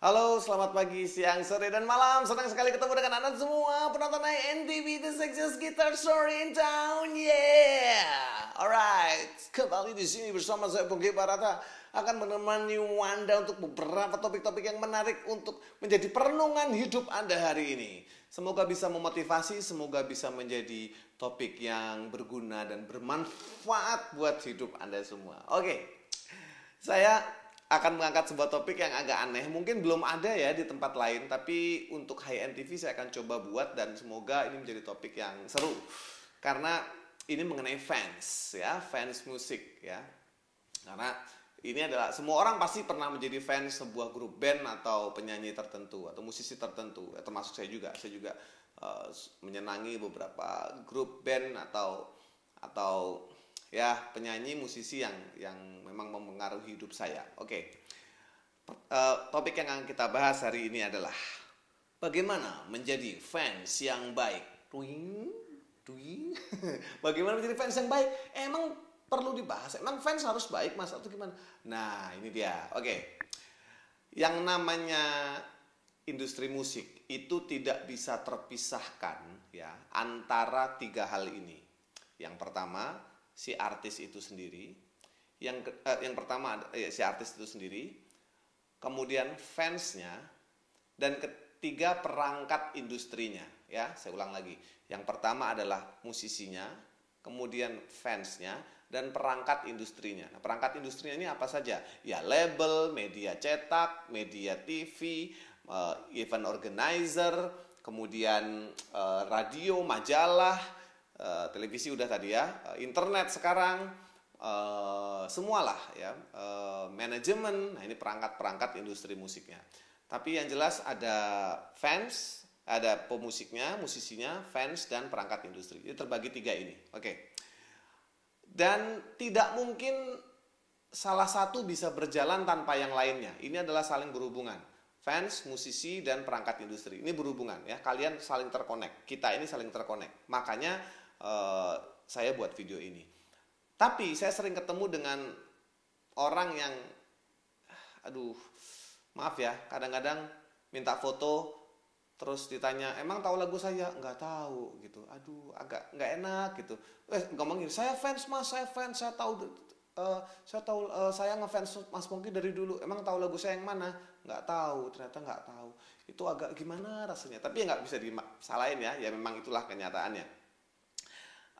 Halo, selamat pagi, siang, sore, dan malam. Senang sekali ketemu dengan anak semua penonton NTV The Sexiest Guitar Story in Town. Yeah! Alright, kembali di sini bersama saya Bung Barata akan menemani Wanda untuk beberapa topik-topik yang menarik untuk menjadi perenungan hidup Anda hari ini. Semoga bisa memotivasi, semoga bisa menjadi topik yang berguna dan bermanfaat buat hidup Anda semua. Oke, okay. saya akan mengangkat sebuah topik yang agak aneh. Mungkin belum ada ya di tempat lain, tapi untuk high end TV saya akan coba buat dan semoga ini menjadi topik yang seru. Karena ini mengenai fans ya, fans musik ya. Karena ini adalah semua orang pasti pernah menjadi fans sebuah grup band atau penyanyi tertentu atau musisi tertentu, ya, termasuk saya juga. Saya juga uh, menyenangi beberapa grup band atau atau ya penyanyi musisi yang yang memang mempengaruhi hidup saya. Oke, okay. uh, eh, topik yang akan kita bahas hari ini adalah bagaimana menjadi fans yang baik. Tuing, tuing. bagaimana menjadi fans yang baik? Emang perlu dibahas. Emang fans harus baik mas atau gimana? Nah ini dia. Oke, okay. yang namanya industri musik itu tidak bisa terpisahkan ya antara tiga hal ini. Yang pertama si artis itu sendiri. Yang eh, yang pertama ya, si artis itu sendiri, kemudian fansnya dan ketiga perangkat industrinya. Ya, saya ulang lagi. Yang pertama adalah musisinya, kemudian fansnya dan perangkat industrinya. Nah, perangkat industrinya ini apa saja? Ya label, media cetak, media TV, eh, event organizer, kemudian eh, radio, majalah, Eh, televisi udah tadi ya, eh, internet sekarang, uh, semualah ya, uh, manajemen, nah ini perangkat-perangkat industri musiknya. Tapi yang jelas ada fans, ada pemusiknya, musisinya, fans dan perangkat industri. Jadi terbagi tiga ini. Oke. Okay. Dan tidak mungkin salah satu bisa berjalan tanpa yang lainnya. Ini adalah saling berhubungan. Fans, musisi, dan perangkat industri. Ini berhubungan ya. Kalian saling terkonek. Kita ini saling terkonek. Makanya Eh, saya buat video ini. Tapi saya sering ketemu dengan orang yang aduh, maaf ya, kadang-kadang minta foto terus ditanya emang tahu lagu saya nggak tahu gitu aduh agak nggak enak gitu eh ngomongin saya fans mas saya fans saya tahu uh, saya tahu uh, saya ngefans mas Pongki dari dulu emang tahu lagu saya yang mana nggak tahu ternyata nggak tahu itu agak gimana rasanya tapi ya nggak bisa disalahin ya ya memang itulah kenyataannya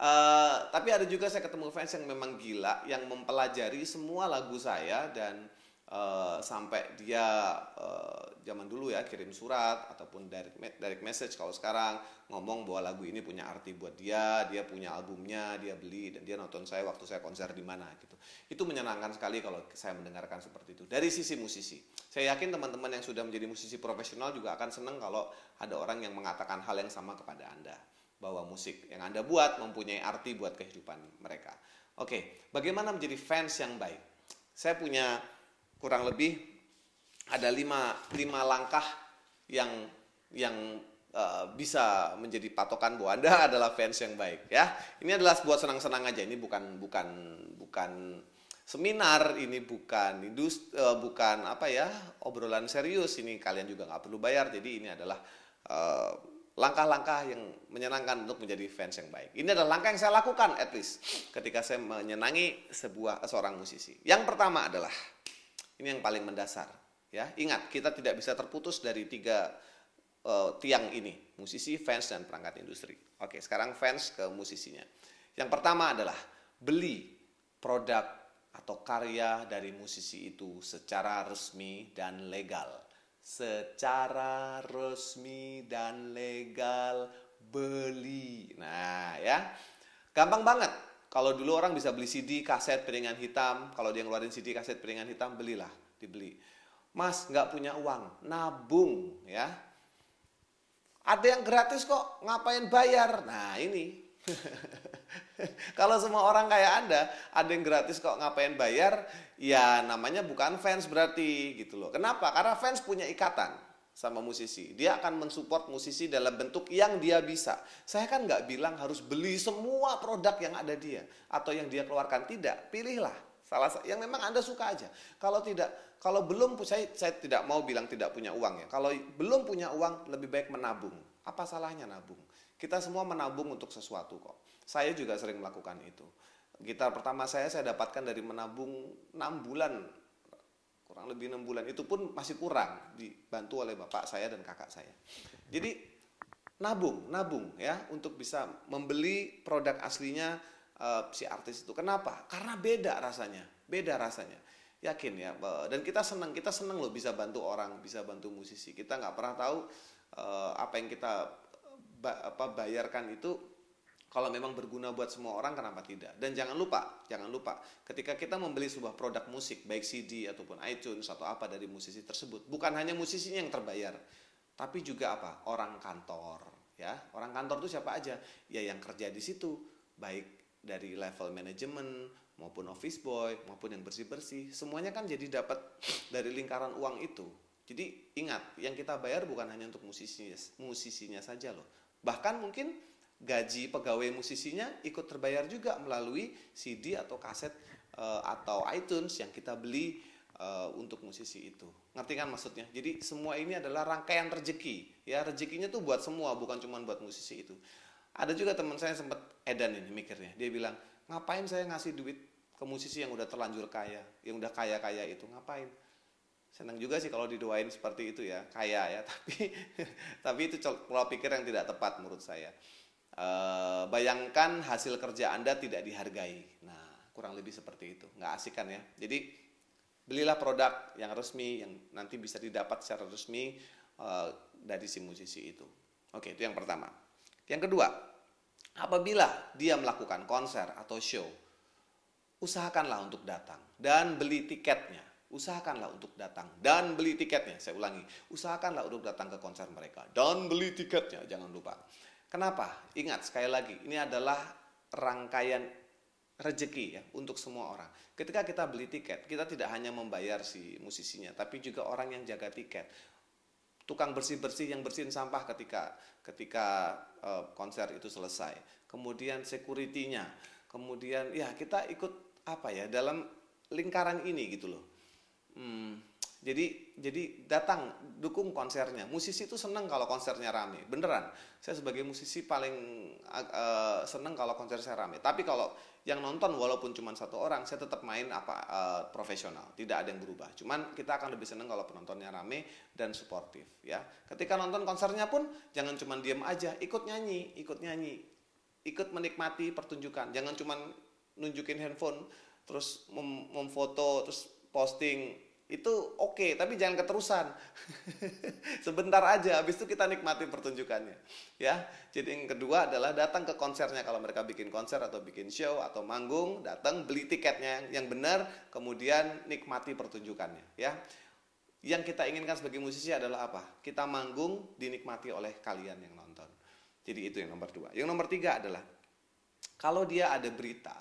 Uh, tapi ada juga saya ketemu fans yang memang gila yang mempelajari semua lagu saya dan uh, sampai dia uh, zaman dulu ya kirim surat ataupun direct direct message kalau sekarang ngomong bahwa lagu ini punya arti buat dia, dia punya albumnya, dia beli dan dia nonton saya waktu saya konser di mana gitu. Itu menyenangkan sekali kalau saya mendengarkan seperti itu dari sisi musisi. Saya yakin teman-teman yang sudah menjadi musisi profesional juga akan senang kalau ada orang yang mengatakan hal yang sama kepada Anda bahwa musik yang Anda buat mempunyai arti buat kehidupan mereka. Oke, bagaimana menjadi fans yang baik? Saya punya kurang lebih ada lima, lima langkah yang yang uh, bisa menjadi patokan bahwa Anda adalah fans yang baik ya. Ini adalah buat senang-senang aja. Ini bukan bukan bukan seminar ini bukan industri, uh, eh, bukan apa ya obrolan serius ini kalian juga nggak perlu bayar jadi ini adalah uh, langkah-langkah yang menyenangkan untuk menjadi fans yang baik. Ini adalah langkah yang saya lakukan at least ketika saya menyenangi sebuah seorang musisi. Yang pertama adalah ini yang paling mendasar ya. Ingat, kita tidak bisa terputus dari tiga uh, tiang ini, musisi, fans dan perangkat industri. Oke, sekarang fans ke musisinya. Yang pertama adalah beli produk atau karya dari musisi itu secara resmi dan legal secara resmi dan legal beli. Nah, ya. Gampang banget. Kalau dulu orang bisa beli CD, kaset, piringan hitam. Kalau dia ngeluarin CD, kaset, piringan hitam, belilah. Dibeli. Mas, nggak punya uang. Nabung, ya. Ada yang gratis kok, ngapain bayar? Nah, ini. Kalau semua orang kayak Anda, ada yang gratis kok ngapain bayar, ya namanya bukan fans berarti gitu loh. Kenapa? Karena fans punya ikatan sama musisi. Dia akan mensupport musisi dalam bentuk yang dia bisa. Saya kan nggak bilang harus beli semua produk yang ada dia atau yang dia keluarkan tidak. Pilihlah salah yang memang Anda suka aja. Kalau tidak, kalau belum saya saya tidak mau bilang tidak punya uang ya. Kalau belum punya uang lebih baik menabung. Apa salahnya nabung? Kita semua menabung untuk sesuatu kok. Saya juga sering melakukan itu. Gitar pertama saya saya dapatkan dari menabung 6 bulan kurang lebih 6 bulan itu pun masih kurang dibantu oleh bapak saya dan kakak saya jadi nabung nabung ya untuk bisa membeli produk aslinya uh, si artis itu kenapa karena beda rasanya beda rasanya yakin ya dan kita senang kita senang loh bisa bantu orang bisa bantu musisi kita nggak pernah tahu uh, apa yang kita apa bayarkan itu kalau memang berguna buat semua orang kenapa tidak? Dan jangan lupa, jangan lupa ketika kita membeli sebuah produk musik baik CD ataupun iTunes atau apa dari musisi tersebut, bukan hanya musisinya yang terbayar, tapi juga apa? orang kantor, ya. Orang kantor itu siapa aja? Ya yang kerja di situ, baik dari level manajemen maupun office boy maupun yang bersih-bersih, semuanya kan jadi dapat dari lingkaran uang itu. Jadi ingat, yang kita bayar bukan hanya untuk musisinya, musisinya saja loh. Bahkan mungkin gaji pegawai musisinya ikut terbayar juga melalui CD atau kaset eh, atau iTunes yang kita beli eh, untuk musisi itu. Ngerti kan maksudnya? Jadi semua ini adalah rangkaian rezeki. Ya, rezekinya tuh buat semua, bukan cuma buat musisi itu. Ada juga teman saya sempat edan ini mikirnya. Dia bilang, "Ngapain saya ngasih duit ke musisi yang udah terlanjur kaya, yang udah kaya-kaya itu? Ngapain?" Senang juga sih kalau didoain seperti itu ya, kaya ya, tapi tapi itu pola pikir yang tidak tepat menurut saya. Eh, bayangkan hasil kerja Anda tidak dihargai. Nah, kurang lebih seperti itu. Nggak asik kan ya? Jadi, belilah produk yang resmi, yang nanti bisa didapat secara resmi uh, dari si musisi itu. Oke, itu yang pertama. Yang kedua, apabila dia melakukan konser atau show, usahakanlah untuk datang dan beli tiketnya. Usahakanlah untuk datang dan beli tiketnya. Saya ulangi, usahakanlah untuk datang ke konser mereka dan beli tiketnya. Jangan lupa. Kenapa? Ingat sekali lagi, ini adalah rangkaian rejeki ya untuk semua orang. Ketika kita beli tiket, kita tidak hanya membayar si musisinya, tapi juga orang yang jaga tiket. Tukang bersih-bersih yang bersihin sampah ketika ketika uh, konser itu selesai. Kemudian security Kemudian ya kita ikut apa ya dalam lingkaran ini gitu loh. Hmm, jadi jadi datang dukung konsernya. Musisi itu seneng kalau konsernya rame, beneran. Saya sebagai musisi paling uh, seneng kalau konser saya rame. Tapi kalau yang nonton walaupun cuma satu orang, saya tetap main apa uh, profesional. Tidak ada yang berubah. Cuman kita akan lebih seneng kalau penontonnya rame dan suportif, ya. Ketika nonton konsernya pun jangan cuma diem aja, ikut nyanyi, ikut nyanyi, ikut menikmati pertunjukan. Jangan cuma nunjukin handphone, terus memfoto, terus posting itu oke okay, tapi jangan keterusan sebentar aja habis itu kita nikmati pertunjukannya ya jadi yang kedua adalah datang ke konsernya kalau mereka bikin konser atau bikin show atau manggung datang beli tiketnya yang benar kemudian nikmati pertunjukannya ya yang kita inginkan sebagai musisi adalah apa kita manggung dinikmati oleh kalian yang nonton jadi itu yang nomor dua yang nomor tiga adalah kalau dia ada berita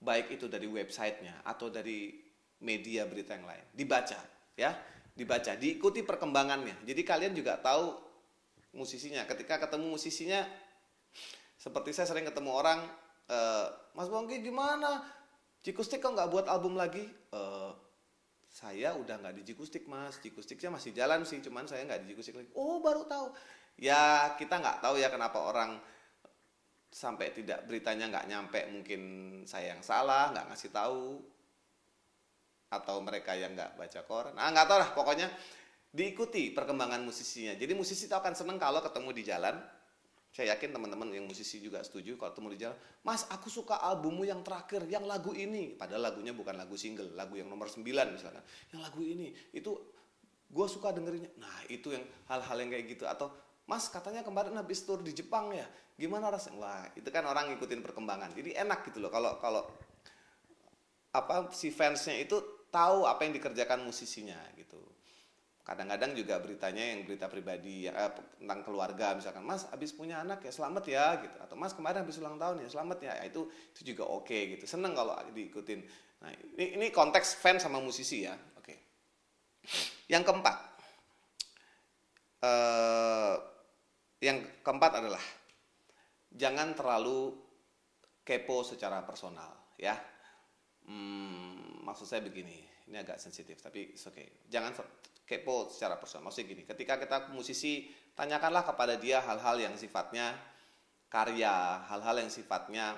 baik itu dari websitenya atau dari media berita yang lain. Dibaca, ya, dibaca, diikuti perkembangannya. Jadi kalian juga tahu musisinya. Ketika ketemu musisinya, seperti saya sering ketemu orang, e, Mas Bongki gimana? cikustik kok nggak buat album lagi? E, saya udah nggak di cikustik mas, cikustiknya masih jalan sih, cuman saya nggak di cikustik lagi. Oh baru tahu. Ya kita nggak tahu ya kenapa orang sampai tidak beritanya nggak nyampe mungkin saya yang salah nggak ngasih tahu atau mereka yang nggak baca koran ah nggak tahu lah pokoknya diikuti perkembangan musisinya jadi musisi itu akan seneng kalau ketemu di jalan saya yakin teman-teman yang musisi juga setuju kalau ketemu di jalan mas aku suka albummu yang terakhir yang lagu ini padahal lagunya bukan lagu single lagu yang nomor 9 misalnya. yang lagu ini itu gue suka dengerinnya nah itu yang hal-hal yang kayak gitu atau Mas katanya kemarin habis tour di Jepang ya, gimana rasanya? Wah itu kan orang ngikutin perkembangan, jadi enak gitu loh kalau kalau apa si fansnya itu tahu apa yang dikerjakan musisinya gitu kadang-kadang juga beritanya yang berita pribadi ya, eh, tentang keluarga misalkan mas abis punya anak ya selamat ya gitu atau mas kemarin habis ulang tahun ya selamat ya, ya itu itu juga oke okay, gitu seneng kalau diikutin nah ini ini konteks fans sama musisi ya oke okay. yang keempat eh, yang keempat adalah jangan terlalu kepo secara personal ya hmm, maksud saya begini, ini agak sensitif tapi oke. Okay. Jangan kepo secara personal. Maksudnya gini, ketika kita musisi, tanyakanlah kepada dia hal-hal yang sifatnya karya, hal-hal yang sifatnya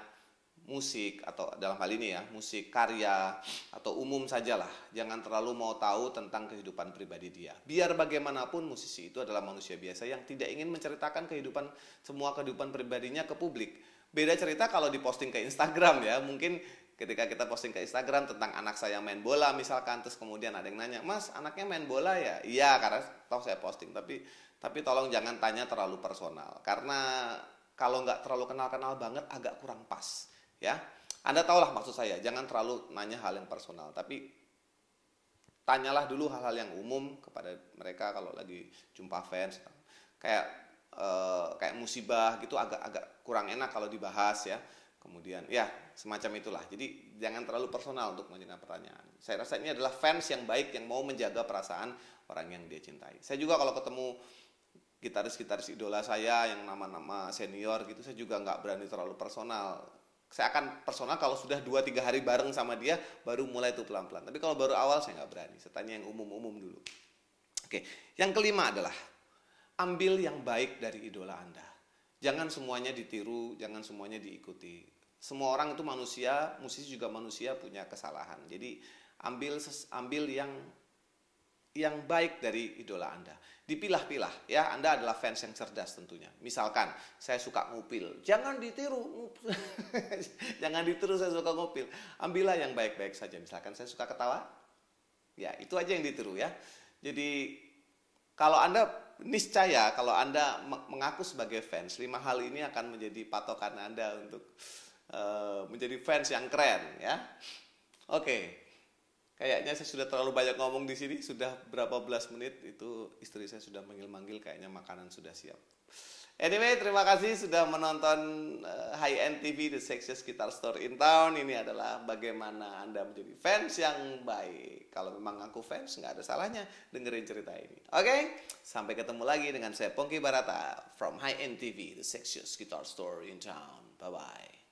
musik atau dalam hal ini ya, musik karya atau umum sajalah. Jangan terlalu mau tahu tentang kehidupan pribadi dia. Biar bagaimanapun musisi itu adalah manusia biasa yang tidak ingin menceritakan kehidupan semua kehidupan pribadinya ke publik. Beda cerita kalau diposting ke Instagram ya, mungkin ketika kita posting ke Instagram tentang anak saya main bola misalkan terus kemudian ada yang nanya mas anaknya main bola ya iya karena tahu saya posting tapi tapi tolong jangan tanya terlalu personal karena kalau nggak terlalu kenal-kenal banget agak kurang pas ya anda tahu lah maksud saya jangan terlalu nanya hal yang personal tapi tanyalah dulu hal-hal yang umum kepada mereka kalau lagi jumpa fans kayak eh, kayak musibah gitu agak-agak kurang enak kalau dibahas ya kemudian ya semacam itulah jadi jangan terlalu personal untuk menjawab pertanyaan saya rasa ini adalah fans yang baik yang mau menjaga perasaan orang yang dia cintai saya juga kalau ketemu gitaris-gitaris idola saya yang nama-nama senior gitu saya juga nggak berani terlalu personal saya akan personal kalau sudah 2-3 hari bareng sama dia baru mulai itu pelan-pelan tapi kalau baru awal saya nggak berani saya tanya yang umum-umum dulu oke yang kelima adalah ambil yang baik dari idola anda jangan semuanya ditiru jangan semuanya diikuti semua orang itu manusia, musisi juga manusia punya kesalahan. Jadi ambil ambil yang yang baik dari idola Anda. Dipilah-pilah ya, Anda adalah fans yang cerdas tentunya. Misalkan saya suka ngupil, jangan ditiru. jangan ditiru saya suka ngupil. Ambillah yang baik-baik saja. Misalkan saya suka ketawa, ya itu aja yang ditiru ya. Jadi kalau Anda niscaya kalau Anda mengaku sebagai fans, lima hal ini akan menjadi patokan Anda untuk Eh, menjadi fans yang keren ya. Oke. Okay. Kayaknya saya sudah terlalu banyak ngomong di sini, sudah berapa belas menit itu istri saya sudah manggil-manggil kayaknya makanan sudah siap. Anyway, terima kasih sudah menonton uh, High End TV The Sexiest Guitar Store in Town. Ini adalah bagaimana Anda menjadi fans yang baik. Kalau memang aku fans, nggak ada salahnya dengerin cerita ini. Oke, okay? sampai ketemu lagi dengan saya Pongki Barata from High End TV The Sexiest Guitar Store in Town. Bye-bye.